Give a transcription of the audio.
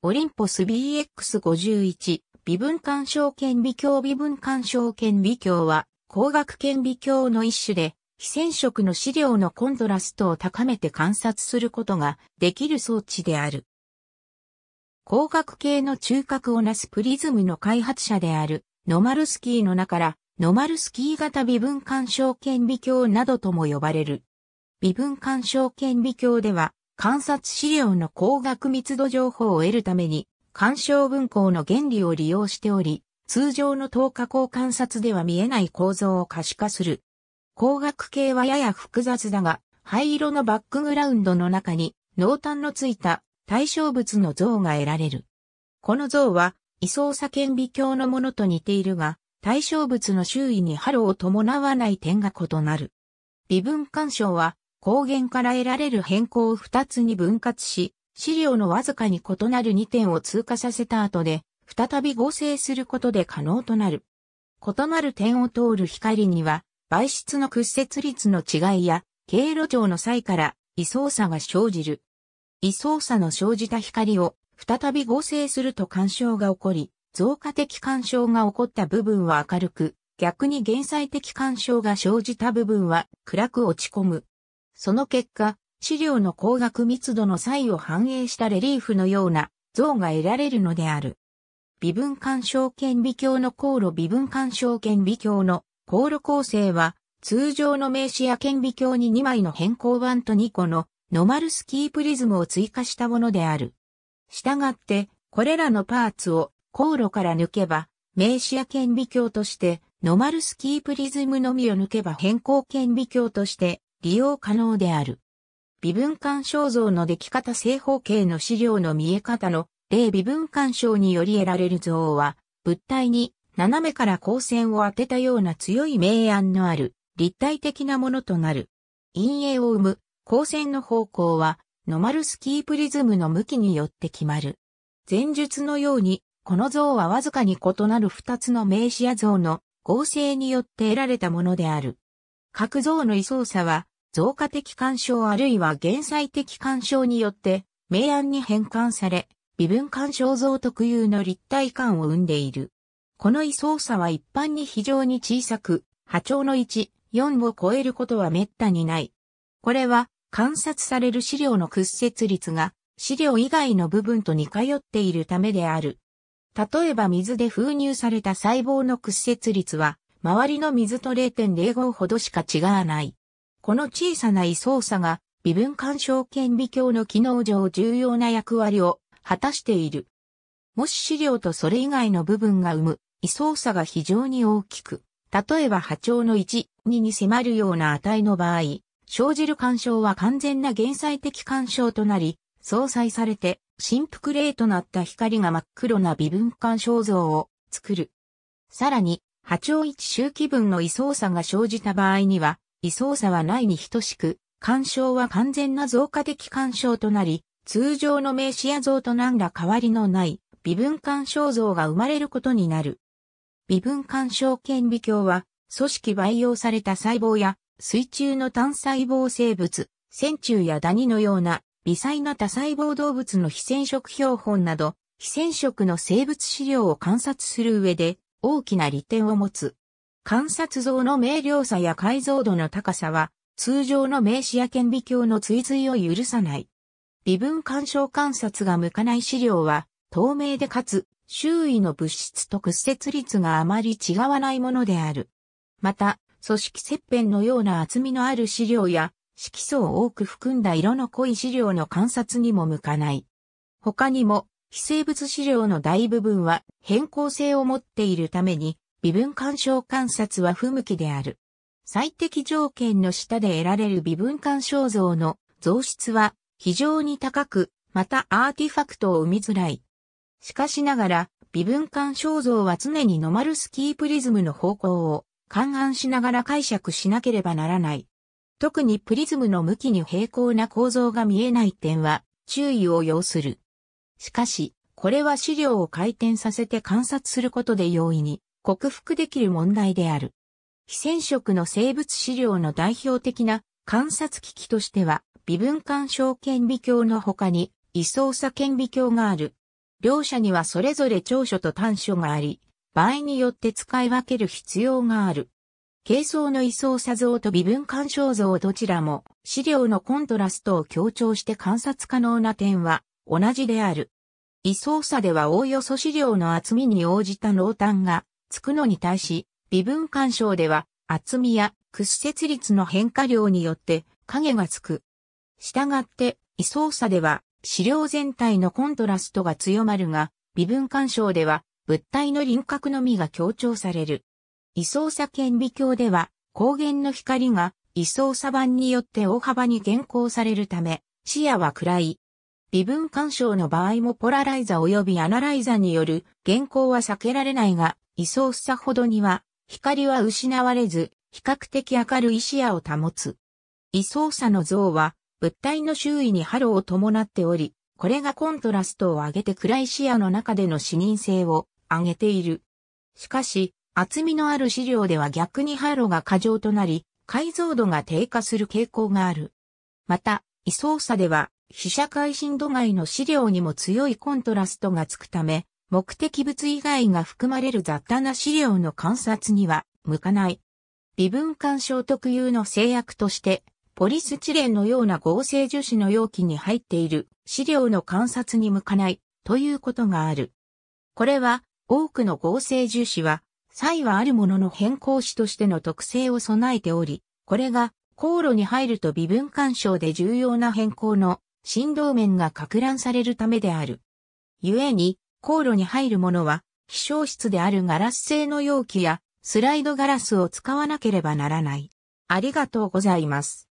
オリンポス BX51、微分干渉顕微鏡微分干渉顕微鏡は、光学顕微鏡の一種で、非染色の資料のコントラストを高めて観察することができる装置である。光学系の中核をなすプリズムの開発者である、ノマルスキーの中から、ノマルスキー型微分干渉顕微鏡などとも呼ばれる。微分干渉顕微鏡では、観察資料の光学密度情報を得るために、干渉分光の原理を利用しており、通常の等過光観察では見えない構造を可視化する。光学系はやや複雑だが、灰色のバックグラウンドの中に濃淡のついた対象物の像が得られる。この像は、位相差顕微鏡のものと似ているが、対象物の周囲にハロを伴わない点が異なる。微分干渉は、光言から得られる変更を2つに分割し、資料のわずかに異なる2点を通過させた後で、再び合成することで可能となる。異なる点を通る光には、媒質の屈折率の違いや、経路上の際から位相差が生じる。位相差の生じた光を再び合成すると干渉が起こり、増加的干渉が起こった部分は明るく、逆に減災的干渉が生じた部分は暗く落ち込む。その結果、資料の光学密度の差を反映したレリーフのような像が得られるのである。微分干渉顕微鏡の航路微分干渉顕微鏡の航路構成は通常の名詞や顕微鏡に2枚の変光板と2個のノマルスキープリズムを追加したものである。したがって、これらのパーツを航路から抜けば、名詞や顕微鏡として、ノマルスキープリズムのみを抜けば変光顕微鏡として、利用可能である。微分干渉像の出来方正方形の資料の見え方の例微分干渉により得られる像は、物体に斜めから光線を当てたような強い明暗のある立体的なものとなる。陰影を生む光線の方向は、ノマルスキープリズムの向きによって決まる。前述のように、この像はわずかに異なる二つの名詞や像の合成によって得られたものである。各像の位相差は、増加的干渉あるいは減災的干渉によって、明暗に変換され、微分干渉像特有の立体感を生んでいる。この位相差は一般に非常に小さく、波長の1、4を超えることは滅多にない。これは、観察される資料の屈折率が、資料以外の部分と似通っているためである。例えば水で封入された細胞の屈折率は周りの水と0.05ほどしか違わない。この小さな位相差が微分干渉顕微鏡の機能上重要な役割を果たしている。もし資料とそれ以外の部分が生む位相差が非常に大きく、例えば波長の1、2に迫るような値の場合、生じる干渉は完全な減災的干渉となり、相殺されて、振幅例となった光が真っ黒な微分干渉像を作る。さらに、波長一周期分の位相差が生じた場合には、位相差はないに等しく、干渉は完全な増加的干渉となり、通常の名詞や像と何ら変わりのない微分干渉像が生まれることになる。微分干渉顕微鏡は、組織培養された細胞や水中の単細胞生物、線虫やダニのような微細な多細胞動物の非染色標本など、非染色の生物資料を観察する上で大きな利点を持つ。観察像の明瞭さや解像度の高さは、通常の名詞や顕微鏡の追随を許さない。微分干渉観察が向かない資料は、透明でかつ、周囲の物質と屈折率があまり違わないものである。また、組織切片のような厚みのある資料や、色素を多く含んだ色の濃い資料の観察にも向かない。他にも、非生物資料の大部分は変更性を持っているために、微分干渉観察は不向きである。最適条件の下で得られる微分干渉像の増出は非常に高く、またアーティファクトを生みづらい。しかしながら、微分干渉像は常にノマルスキープリズムの方向を勘案しながら解釈しなければならない。特にプリズムの向きに平行な構造が見えない点は注意を要する。しかし、これは資料を回転させて観察することで容易に克服できる問題である。非染色の生物資料の代表的な観察機器としては、微分干渉顕微鏡の他に、異相差顕微鏡がある。両者にはそれぞれ長所と短所があり、場合によって使い分ける必要がある。形相の異相差像と微分干渉像どちらも資料のコントラストを強調して観察可能な点は同じである。位相差ではおおよそ資料の厚みに応じた濃淡がつくのに対し、微分干渉では厚みや屈折率の変化量によって影がつく。従って、位相差では資料全体のコントラストが強まるが、微分干渉では物体の輪郭のみが強調される。位相差顕微鏡では光源の光が位相差板によって大幅に減光されるため、視野は暗い。微分干渉の場合もポラライザ及びアナライザによる現行は避けられないが、位相差ほどには、光は失われず、比較的明るい視野を保つ。位相差の像は、物体の周囲にハロを伴っており、これがコントラストを上げて暗い視野の中での視認性を上げている。しかし、厚みのある資料では逆にハロが過剰となり、解像度が低下する傾向がある。また、位相差では、被写界深度外の資料にも強いコントラストがつくため、目的物以外が含まれる雑多な資料の観察には向かない。微分干渉特有の制約として、ポリスチレンのような合成樹脂の容器に入っている資料の観察に向かないということがある。これは多くの合成樹脂は、差異はあるものの変更子としての特性を備えており、これが航路に入ると微分干渉で重要な変更の振動面が拡乱されるためである。故に、航路に入るものは、飛翔室であるガラス製の容器やスライドガラスを使わなければならない。ありがとうございます。